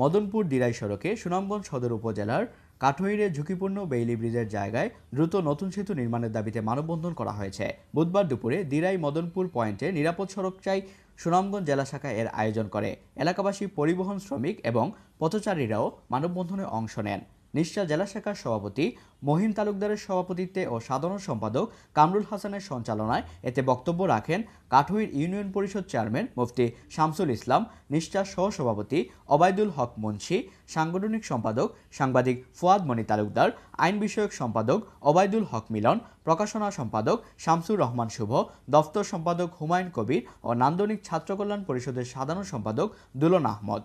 মদনপুর দিরাই সড়কে সুনামগঞ্জ সদর উপজেলার কাঠইরে ঝুঁকিপূর্ণ বেইলি ব্রিজের জায়গায় দ্রুত নতুন সেতু নির্মাণের দাবিতে মানববন্ধন করা হয়েছে বুধবার দুপুরে দিরাই মদনপুর পয়েন্টে নিরাপদ সড়ক চাই সুনামগঞ্জ জেলা শাখা এর আয়োজন করে এলাকাবাসী পরিবহন শ্রমিক এবং পথচারীরাও মানববন্ধনে অংশ নেন নিশ্চা জেলা শাখার সভাপতি মহিম তালুকদারের সভাপতিত্বে ও সাধারণ সম্পাদক কামরুল হাসানের সঞ্চালনায় এতে বক্তব্য রাখেন কাঠুইর ইউনিয়ন পরিষদ চেয়ারম্যান মুফতি শামসুল ইসলাম নিশ্চার সহসভাপতি অবায়দুল হক মুন্সি সাংগঠনিক সম্পাদক সাংবাদিক ফুয়াদ মণি তালুকদার আইন বিষয়ক সম্পাদক অবায়দুল হক মিলন প্রকাশনা সম্পাদক শামসুর রহমান শুভ দফতর সম্পাদক হুমায়ুন কবির ও নান্দনিক ছাত্রকল্যাণ পরিষদের সাধারণ সম্পাদক দুলন আহমদ